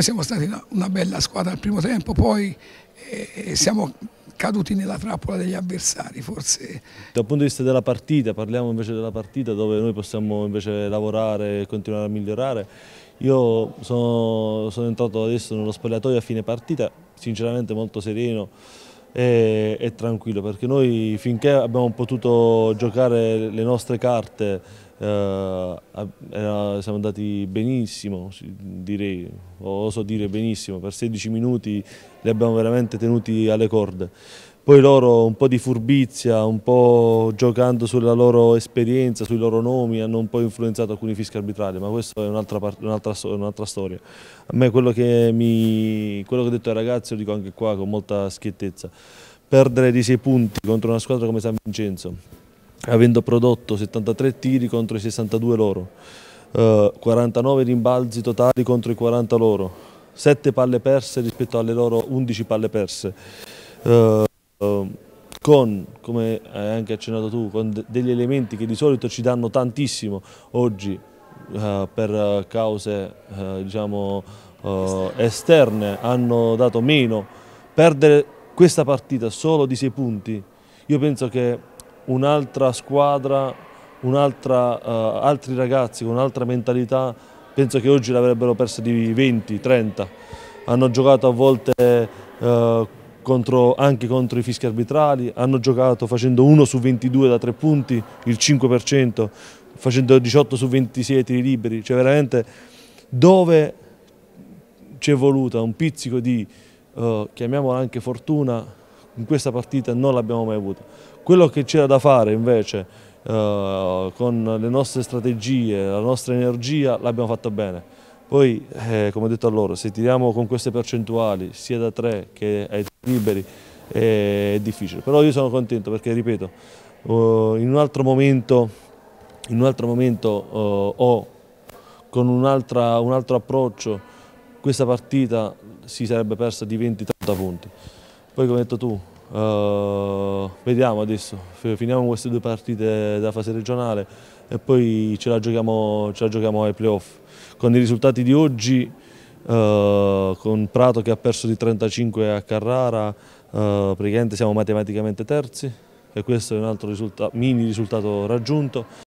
Noi siamo stati una, una bella squadra al primo tempo, poi eh, siamo caduti nella trappola degli avversari forse. Dal punto di vista della partita, parliamo invece della partita dove noi possiamo invece lavorare e continuare a migliorare. Io sono, sono entrato adesso nello spogliatoio a fine partita, sinceramente molto sereno e, e tranquillo perché noi finché abbiamo potuto giocare le nostre carte eh, siamo andati benissimo, direi, oso dire benissimo, per 16 minuti li abbiamo veramente tenuti alle corde. Poi loro un po' di furbizia, un po' giocando sulla loro esperienza, sui loro nomi, hanno un po' influenzato alcuni fischi arbitrali, ma questa è un'altra, un un storia. A me quello che, mi, quello che ho detto ai ragazzi lo dico anche qua con molta schiettezza. Perdere di 6 punti contro una squadra come San Vincenzo, avendo prodotto 73 tiri contro i 62 loro, eh, 49 rimbalzi totali contro i 40 loro, 7 palle perse rispetto alle loro 11 palle perse. Eh, ehm, con, come hai anche accennato tu, con degli elementi che di solito ci danno tantissimo oggi eh, per cause eh, diciamo, eh, esterne hanno dato meno, perdere questa partita solo di 6 punti, io penso che un'altra squadra, un uh, eh, altri ragazzi con un'altra mentalità, penso che oggi l'avrebbero persa di 20, 30. Hanno giocato a volte uh, contro, anche contro i fischi arbitrali, hanno giocato facendo 1 su 22 da 3 punti, il 5%, facendo 18 su 26 tiri liberi, cioè veramente dove ci è voluta un pizzico di, uh, chiamiamola anche fortuna, in questa partita non l'abbiamo mai avuto. Quello che c'era da fare invece eh, con le nostre strategie, la nostra energia l'abbiamo fatta bene. Poi, eh, come ho detto a loro, se tiriamo con queste percentuali sia da tre che ai tre liberi eh, è difficile. Però io sono contento perché, ripeto, eh, in un altro momento, in un altro momento eh, o con un, un altro approccio questa partita si sarebbe persa di 20-30 punti. Poi come hai detto tu, Uh, vediamo adesso, finiamo queste due partite da fase regionale e poi ce la giochiamo, ce la giochiamo ai playoff. Con i risultati di oggi, uh, con Prato che ha perso di 35 a Carrara, uh, praticamente siamo matematicamente terzi e questo è un altro risulta mini risultato raggiunto.